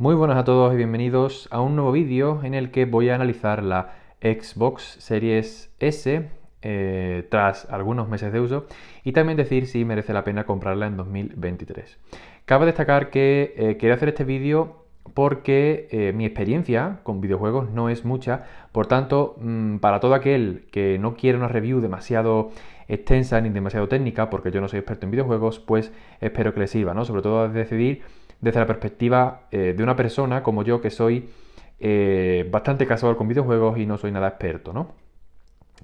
Muy buenas a todos y bienvenidos a un nuevo vídeo en el que voy a analizar la Xbox Series S eh, tras algunos meses de uso y también decir si merece la pena comprarla en 2023. Cabe destacar que quería eh, quiero hacer este vídeo porque eh, mi experiencia con videojuegos no es mucha, por tanto, mm, para todo aquel que no quiere una review demasiado extensa ni demasiado técnica, porque yo no soy experto en videojuegos, pues espero que les sirva, ¿no? Sobre todo a decidir desde la perspectiva eh, de una persona como yo que soy eh, bastante casual con videojuegos y no soy nada experto, ¿no?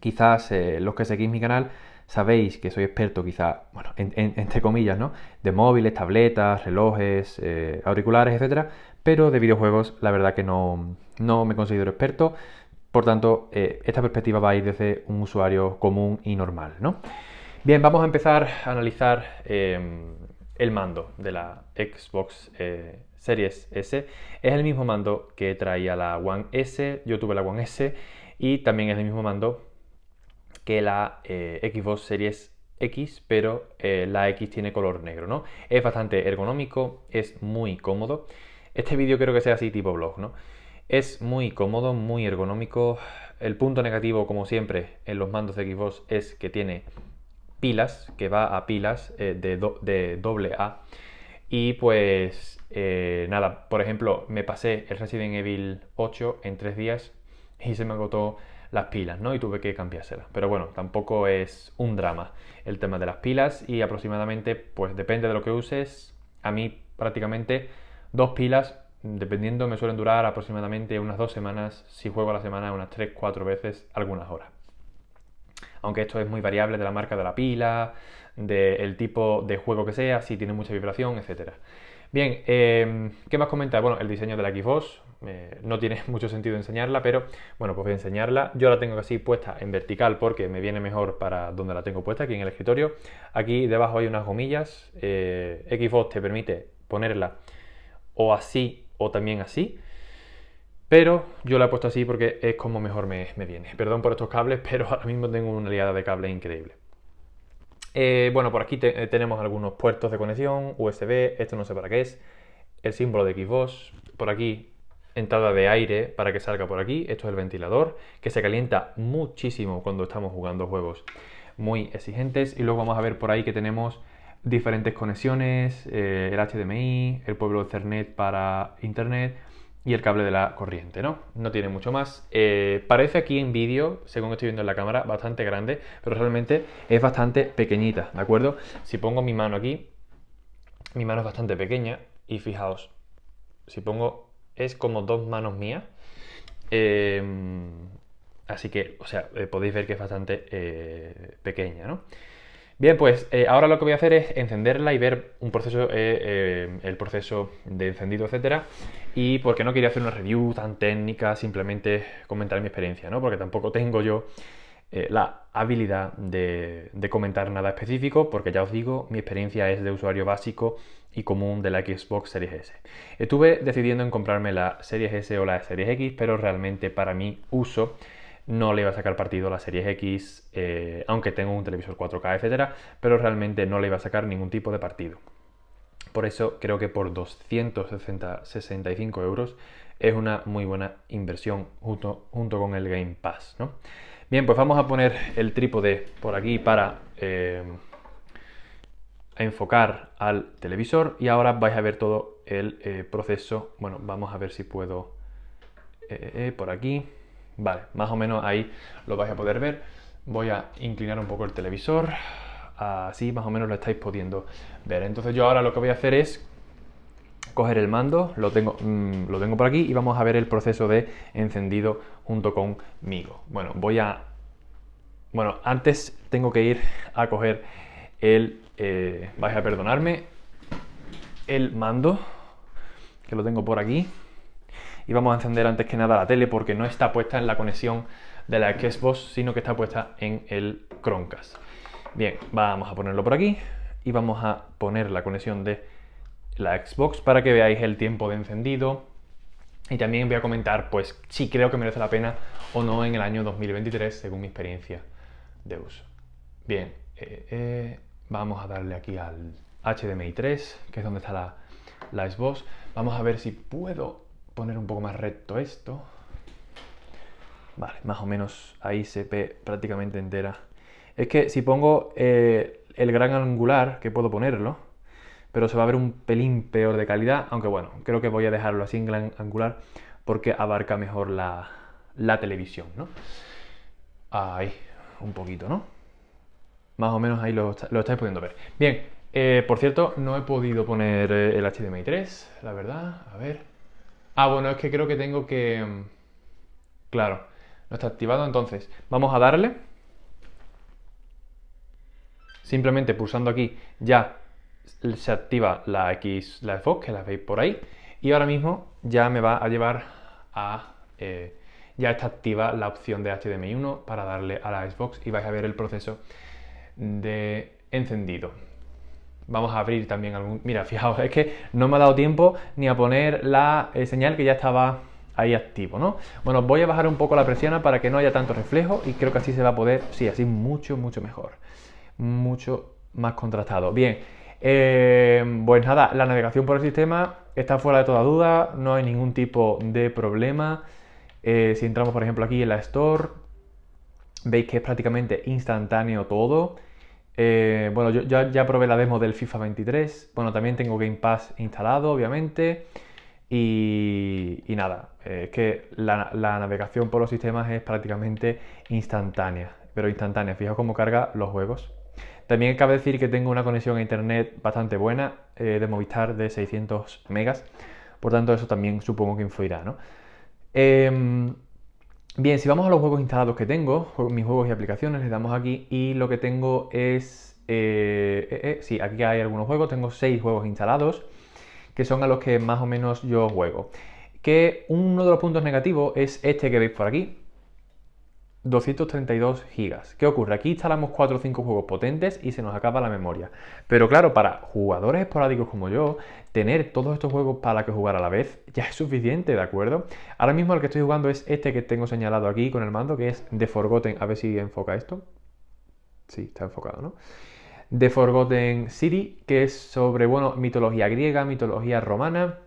Quizás eh, los que seguís mi canal sabéis que soy experto, quizás, bueno, entre comillas, ¿no? De móviles, tabletas, relojes, auriculares, etcétera, pero de videojuegos la verdad que no, me considero experto. Por tanto, esta perspectiva va a ir desde un usuario común y normal, ¿no? Bien, vamos a empezar a analizar el mando de la Xbox eh, Series S. Es el mismo mando que traía la One S, yo tuve la One S y también es el mismo mando que la eh, Xbox Series X, pero eh, la X tiene color negro, ¿no? Es bastante ergonómico, es muy cómodo. Este vídeo creo que sea así tipo blog, ¿no? Es muy cómodo, muy ergonómico. El punto negativo, como siempre, en los mandos de Xbox es que tiene pilas, que va a pilas eh, de, doble A. Y pues eh, nada, por ejemplo, me pasé el Resident Evil 8 en tres días y se me agotó las pilas, ¿no? Y tuve que cambiárselas. Pero bueno, tampoco es un drama el tema de las pilas y aproximadamente, pues depende de lo que uses, a mí prácticamente dos pilas, dependiendo, me suelen durar aproximadamente unas dos semanas, si juego a la semana unas 3 cuatro veces, algunas horas aunque esto es muy variable de la marca de la pila, del tipo de juego que sea, si tiene mucha vibración, etc. Bien, em, ¿qué más comentar? Bueno, el diseño de la Xbox, eh, no tiene mucho sentido enseñarla, pero bueno, pues voy a enseñarla. Yo la tengo así puesta en vertical porque me viene mejor para donde la tengo puesta, aquí en el escritorio. Aquí debajo hay unas gomillas, eh, Xbox te permite ponerla o así o también así. Pero yo la he puesto así porque es como mejor me, viene. Perdón por estos cables, pero ahora mismo tengo una liada de cables increíble. Eh, bueno, por aquí eh, tenemos algunos puertos de conexión, USB, esto no sé para qué es, el símbolo de Xbox, por aquí entrada de aire para que salga por aquí, esto es el ventilador, que se calienta muchísimo cuando estamos jugando juegos muy exigentes. Y luego vamos a ver por ahí que tenemos diferentes conexiones, eh, el HDMI, el pueblo Ethernet para Internet, y el cable de la corriente, ¿no? No tiene mucho más. Eh, parece aquí en vídeo, según estoy viendo en la cámara, bastante grande, pero realmente es bastante pequeñita, ¿de acuerdo? Si pongo mi mano aquí, mi mano es bastante pequeña y fijaos, si pongo, es como dos manos mías. Em, así que, o sea, eh, podéis ver que es bastante eh, pequeña, ¿no? Bien, pues eh, ahora lo que voy a hacer es encenderla y ver un proceso, eh, eh, el proceso de encendido, etcétera. Y porque no quería hacer una review tan técnica, simplemente comentar mi experiencia, ¿no? Porque tampoco tengo yo la habilidad de, comentar nada específico, porque ya os digo, mi experiencia es de usuario básico y común de la Xbox Series S. Estuve decidiendo en comprarme la Series S o la Series X, pero realmente para mi uso no le iba a sacar partido a la Series X, eh, aunque tengo un televisor 4K, etcétera, pero realmente no le iba a sacar ningún tipo de partido. Por eso creo que por 265 euros es una muy buena inversión junto, junto con el Game Pass. Bien, pues vamos a poner el trípode por aquí para eh, enfocar al televisor y ahora vais a ver todo el eh, proceso. Bueno, vamos a ver si puedo por aquí. Vale, más o menos ahí lo vais a poder ver. Voy a inclinar un poco el televisor, así más o menos lo estáis pudiendo ver. Entonces yo ahora lo que voy a hacer es coger el mando, lo tengo, mm, lo tengo por aquí y vamos a ver el proceso de encendido junto conmigo. Bueno, voy a... Bueno, antes tengo que ir a coger el... Eh, vais a perdonarme. El mando, que lo tengo por aquí y vamos a encender antes que nada la tele porque no está puesta en la conexión de la Xbox, sino que está puesta en el Chromecast. Bien, vamos a ponerlo por aquí y vamos a poner la conexión de la Xbox para que veáis el tiempo de encendido y también voy a comentar pues si creo que merece la pena o no en el año 2023 según mi experiencia de uso. Bien, eh, eh, vamos a darle aquí al HDMI 3, que es donde está la, la Xbox. Vamos a ver si puedo poner un poco más recto esto. Vale, más o menos ahí se ve prácticamente entera. Es que si pongo eh, el gran angular, que puedo ponerlo, pero se va a ver un pelín peor de calidad, aunque bueno, creo que voy a dejarlo así en gran angular porque abarca mejor la, televisión, ¿no? Ahí, un poquito, ¿no? Más o menos ahí lo, estáis pudiendo ver. Bien, eh, por cierto, no he podido poner eh, el HDMI 3, la verdad. A ver. Ah, bueno, es que creo que tengo que... Mm, claro, no está activado entonces. Vamos a darle. Simplemente pulsando aquí ya se activa la Xbox, que la veis por ahí. Y ahora mismo ya me va a llevar a... Eh, ya está activa la opción de HDMI 1 para darle a la Xbox y vais a ver el proceso de encendido vamos a abrir también algún... Mira, fijaos, es que no me ha dado tiempo ni a poner la eh, señal que ya estaba ahí activo, ¿no? Bueno, voy a bajar un poco la presión para que no haya tanto reflejo y creo que así se va a poder, sí, así mucho, mucho mejor, mucho más contrastado. Bien, eh, pues nada, la navegación por el sistema está fuera de toda duda, no hay ningún tipo de problema. Eh, si entramos, por ejemplo, aquí en la Store, veis que es prácticamente instantáneo todo. Eh, bueno, yo, ya probé la demo del FIFA 23. Bueno, también tengo Game Pass instalado, obviamente. Y, nada, eh, es que la, navegación por los sistemas es prácticamente instantánea. Pero instantánea, fijaos cómo carga los juegos. También cabe decir que tengo una conexión a internet bastante buena eh, de Movistar de 600 megas. Por tanto, eso también supongo que influirá, ¿no? Em, Bien, si vamos a los juegos instalados que tengo, mis juegos y aplicaciones, le damos aquí y lo que tengo es... Eh, eh, eh, sí, aquí hay algunos juegos, tengo seis juegos instalados, que son a los que más o menos yo juego. Que uno de los puntos negativos es este que veis por aquí, 232 gigas. ¿Qué ocurre? Aquí instalamos 4 o 5 juegos potentes y se nos acaba la memoria. Pero claro, para jugadores esporádicos como yo, tener todos estos juegos para que jugar a la vez ya es suficiente, ¿de acuerdo? Ahora mismo el que estoy jugando es este que tengo señalado aquí con el mando, que es The Forgotten. A ver si enfoca esto. Sí, está enfocado, ¿no? The Forgotten City, que es sobre, bueno, mitología griega, mitología romana,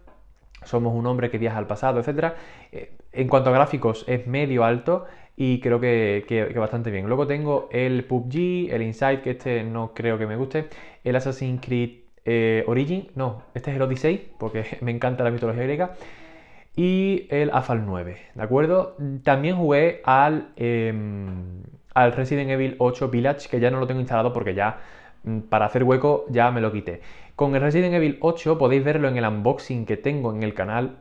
somos un hombre que viaja al pasado, etc. Eh, en cuanto a gráficos, es medio alto, y creo que, bastante bien. Luego tengo el PUBG, el Inside, que este no creo que me guste, el Assassin's Creed eh, Origin, no, este es el Odyssey, porque me encanta la mitología griega, y el AFAL 9, ¿de acuerdo? También jugué al, em, al Resident Evil 8 Village, que ya no lo tengo instalado porque ya mm, para hacer hueco ya me lo quité. Con el Resident Evil 8 podéis verlo en el unboxing que tengo en el canal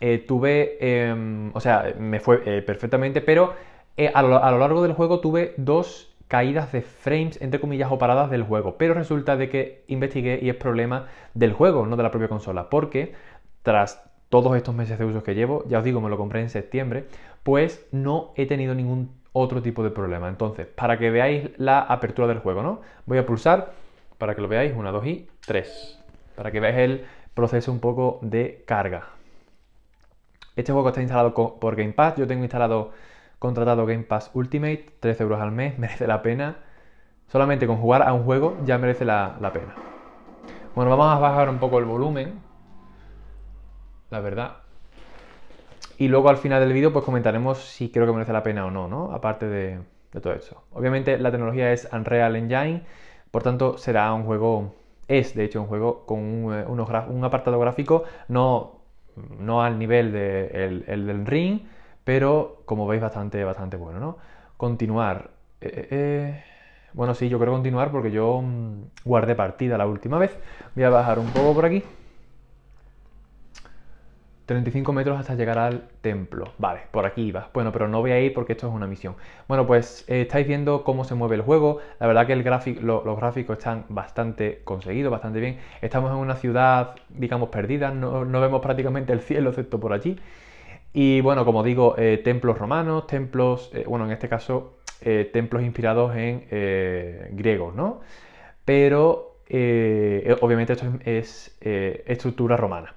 eh, tuve, em, o sea, me fue eh, perfectamente, pero eh, a lo, largo del juego tuve dos caídas de frames, entre comillas, o paradas del juego. Pero resulta de que investigué y es problema del juego, no de la propia consola, porque tras todos estos meses de uso que llevo, ya os digo, me lo compré en septiembre, pues no he tenido ningún otro tipo de problema. Entonces, para que veáis la apertura del juego, ¿no? Voy a pulsar para que lo veáis, una dos y tres para que veáis el proceso un poco de carga. Este juego está instalado por Game Pass. Yo tengo instalado, contratado Game Pass Ultimate, 13 euros al mes, merece la pena. Solamente con jugar a un juego ya merece la, pena. Bueno, vamos a bajar un poco el volumen. La verdad. Y luego al final del vídeo pues comentaremos si creo que merece la pena o no, ¿no? Aparte de, todo eso. Obviamente la tecnología es Unreal Engine, por tanto será un juego es de hecho un juego con un, eh, apartado gráfico no no al nivel de el, del ring, pero como veis bastante, bastante bueno, ¿no? Continuar. Eh, eh, eh, bueno, sí, yo creo continuar porque yo mm, guardé partida la última vez. Voy a bajar un poco por aquí. 35 metros hasta llegar al templo. Vale, por aquí iba. Bueno, pero no voy a ir porque esto es una misión. Bueno, pues eh, estáis viendo cómo se mueve el juego. La verdad que los gráficos están bastante conseguidos, bastante bien. Estamos en una ciudad, digamos, perdida. No, vemos prácticamente el cielo, excepto por allí. Y bueno, como digo, eh, templos romanos, templos, eh, bueno, en este caso, templos inspirados en griegos, ¿no? Pero obviamente esto es estructura romana.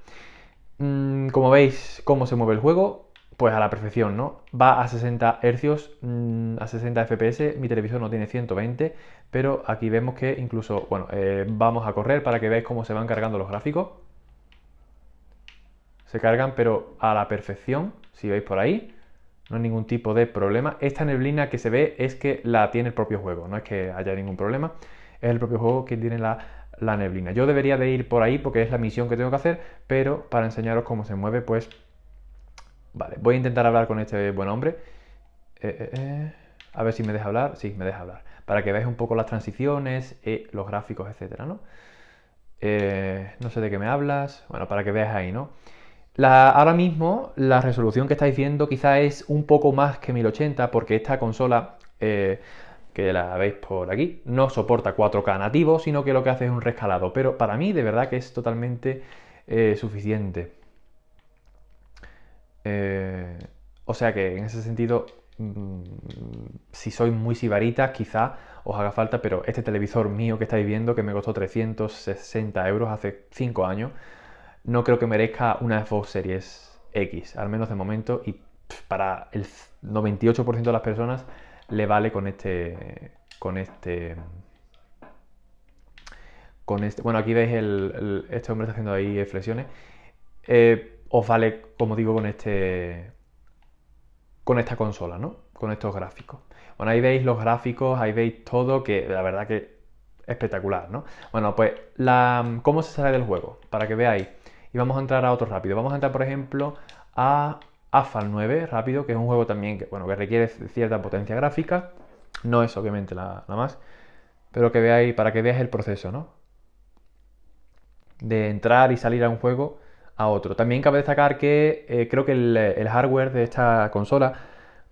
Mm, como veis cómo se mueve el juego, pues a la perfección, ¿no? Va a 60 Hz, mm, a 60 FPS, mi televisor no tiene 120, pero aquí vemos que incluso, bueno, eh, vamos a correr para que veáis cómo se van cargando los gráficos. Se cargan pero a la perfección, si veis por ahí, no hay ningún tipo de problema. Esta neblina que se ve es que la tiene el propio juego, no es que haya ningún problema, es el propio juego que tiene la la neblina. Yo debería de ir por ahí porque es la misión que tengo que hacer, pero para enseñaros cómo se mueve, pues... Vale, voy a intentar hablar con este buen hombre. Eh, eh, eh, a ver si me deja hablar. Sí, me deja hablar. Para que veáis un poco las transiciones, los gráficos, etcétera, ¿no? no sé de qué me hablas. Bueno, para que veas ahí, ¿no? La, ahora mismo la resolución que estáis viendo quizá es un poco más que 1080 porque esta consola que la veis por aquí, no soporta 4K nativo, sino que lo que hace es un rescalado, pero para mí de verdad que es totalmente eh, suficiente. Eh, o sea que en ese sentido, mm, si sois muy sibarita quizá os haga falta, pero este televisor mío que estáis viendo, que me costó 360 euros hace 5 años, no creo que merezca una Fox Series X, al menos de momento, y para el 98% de las personas le vale con este, con este, con este, bueno, aquí veis el, este hombre está haciendo ahí flexiones, eh, os vale, como digo, con este, con esta consola, ¿no? Con estos gráficos. Bueno, ahí veis los gráficos, ahí veis todo, que la verdad que espectacular, ¿no? Bueno, pues, la, ¿cómo se sale del juego? Para que veáis. Y vamos a entrar a otro rápido. Vamos a entrar, por ejemplo, a AFAL 9 rápido, que es un juego también que, bueno, que requiere cierta potencia gráfica, no es obviamente la, más, pero que veáis, para que veáis el proceso, ¿no? De entrar y salir a un juego a otro. También cabe destacar que eh, creo que el, hardware de esta consola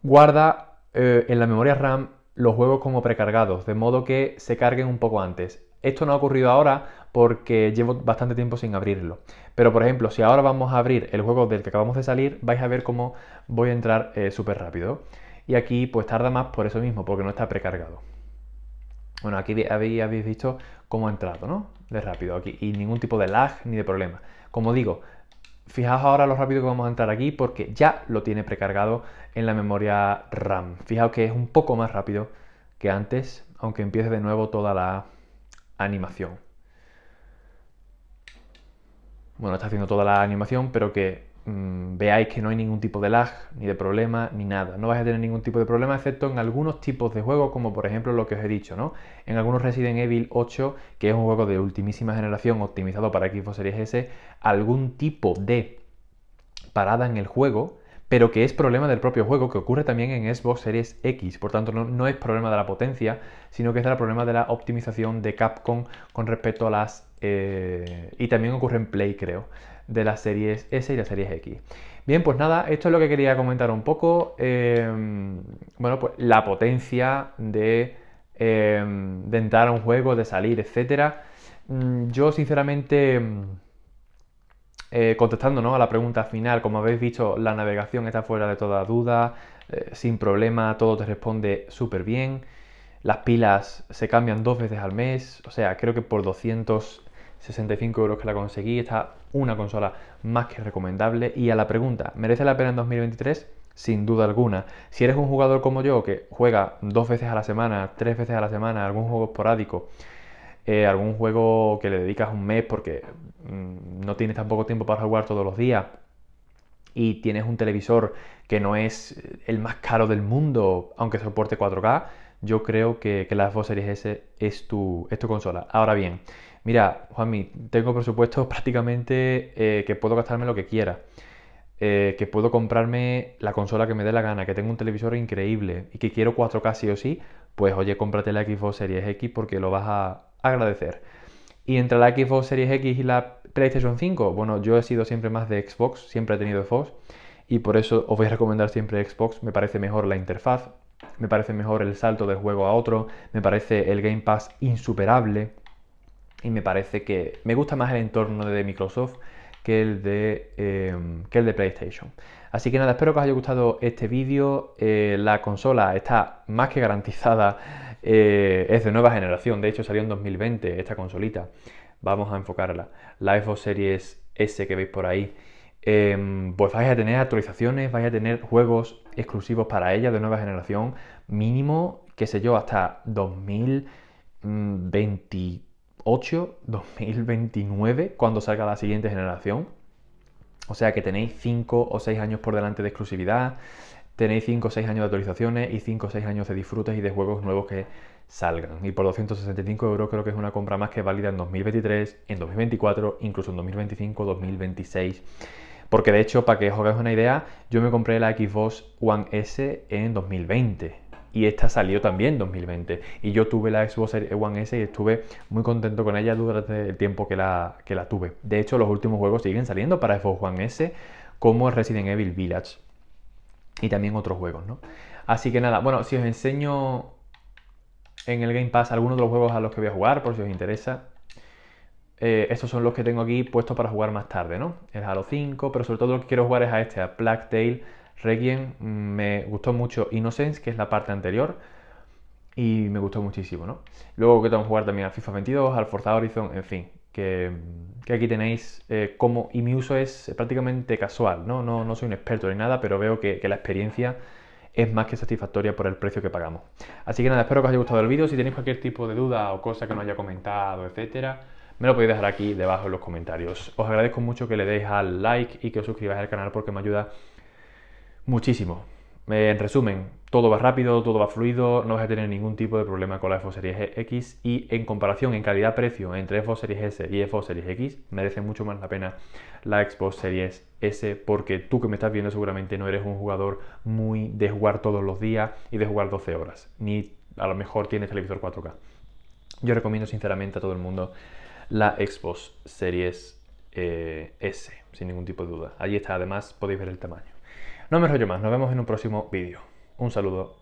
guarda eh, en la memoria RAM los juegos como precargados, de modo que se carguen un poco antes. Esto no ha ocurrido ahora porque llevo bastante tiempo sin abrirlo. Pero por ejemplo, si ahora vamos a abrir el juego del que acabamos de salir, vais a ver cómo voy a entrar eh, súper rápido. Y aquí pues tarda más por eso mismo, porque no está precargado. Bueno, aquí habéis visto cómo ha entrado, ¿no? De rápido aquí. Y ningún tipo de lag ni de problema. Como digo, fijaos ahora lo rápido que vamos a entrar aquí porque ya lo tiene precargado en la memoria RAM. Fijaos que es un poco más rápido que antes, aunque empiece de nuevo toda la animación bueno, está haciendo toda la animación, pero que mm, veáis que no hay ningún tipo de lag, ni de problema, ni nada. No vais a tener ningún tipo de problema, excepto en algunos tipos de juegos, como por ejemplo lo que os he dicho, ¿no? En algunos Resident Evil 8, que es un juego de ultimísima generación optimizado para Xbox Series S, algún tipo de parada en el juego pero que es problema del propio juego, que ocurre también en Xbox Series X. Por tanto, no, es problema de la potencia, sino que es el problema de la optimización de Capcom con respecto a las... Eh, y también ocurre en Play, creo, de las series S y las series X. Bien, pues nada, esto es lo que quería comentar un poco. Em, bueno, pues la potencia de, em, de entrar a un juego, de salir, etc. Mm, yo, sinceramente eh, contestando a la pregunta final, como habéis dicho, la navegación está fuera de toda duda, eh, sin problema, todo te responde súper bien. Las pilas se cambian dos veces al mes, o sea, creo que por 265 euros que la conseguí, está una consola más que recomendable. Y a la pregunta, ¿merece la pena en 2023? Sin duda alguna. Si eres un jugador como yo que juega dos veces a la semana, tres veces a la semana, algún juego esporádico, eh, algún juego que le dedicas un mes porque Mm, no tienes poco tiempo para jugar todos los días y tienes un televisor que no es el más caro del mundo, aunque soporte 4K, yo creo que, la Xbox Series S es tu, consola. Ahora bien, mira, Juanmi, tengo presupuesto prácticamente eh, que puedo gastarme lo que quiera. Eh, que puedo comprarme la consola que me dé la gana, que tengo un televisor increíble y que quiero 4K sí o sí, pues oye, cómprate la Xbox Series X porque lo vas a agradecer. Y entre la Xbox Series X y la PlayStation 5, bueno, yo he sido siempre más de Xbox, siempre he tenido Fox y por eso os voy a recomendar siempre Xbox, me parece mejor la interfaz, me parece mejor el salto de juego a otro, me parece el Game Pass insuperable y me parece que me gusta más el entorno de Microsoft que el de, em, que el de PlayStation. Así que nada, espero que os haya gustado este vídeo. Eh, la consola está más que garantizada, eh, es de nueva generación, de hecho salió en 2020 esta consolita vamos a enfocarla. La Xbox Series S que veis por ahí, em, pues vais a tener actualizaciones, vais a tener juegos exclusivos para ella de nueva generación, mínimo, qué sé yo, hasta 2028, 2029, cuando salga la siguiente generación. O sea que tenéis 5 o 6 años por delante de exclusividad, tenéis 5 o 6 años de actualizaciones y 5 o 6 años de disfrutes y de juegos nuevos que salgan. Y por 265 euros creo que es una compra más que válida en 2023, en 2024, incluso en 2025, 2026. Porque de hecho, para que os hagáis una idea, yo me compré la Xbox One S en 2020. Y esta salió también en 2020. Y yo tuve la Xbox One S y estuve muy contento con ella durante el tiempo que la, que la tuve. De hecho, los últimos juegos siguen saliendo para Xbox One S, como Resident Evil Village. Y también otros juegos, ¿no? Así que nada, bueno, si os enseño en el Game Pass algunos de los juegos a los que voy a jugar, por si os interesa. Eh, estos son los que tengo aquí puestos para jugar más tarde, ¿no? El Halo 5, pero sobre todo lo que quiero jugar es a este, a Black Tail Requiem. Me gustó mucho Innocence, que es la parte anterior, y me gustó muchísimo, ¿no? Luego que tengo que jugar también a FIFA 22, al Forza Horizon, en fin, que, aquí tenéis eh, como... Y mi uso es prácticamente casual, ¿no? ¿no? soy un experto ni nada, pero veo que la experiencia es más que satisfactoria por el precio que pagamos. Así que nada, espero que os haya gustado el vídeo. Si tenéis cualquier tipo de duda o cosa que no haya comentado, etcétera, me lo podéis dejar aquí debajo en los comentarios. Os agradezco mucho que le deis al like y que os suscribáis al canal porque me ayuda muchísimo. Eh, en resumen, todo va rápido, todo va fluido, no vas a tener ningún tipo de problema con la Xbox Series X y en comparación en calidad-precio entre Xbox Series S y Xbox Series X merece mucho más la pena la Xbox Series S porque tú que me estás viendo seguramente no eres un jugador muy de jugar todos los días y de jugar 12 horas, ni a lo mejor tienes televisor 4K. Yo recomiendo sinceramente a todo el mundo la Xbox Series eh, S, sin ningún tipo de duda. Allí está, además podéis ver el tamaño. No me rollo más, nos vemos en un próximo vídeo. Un saludo.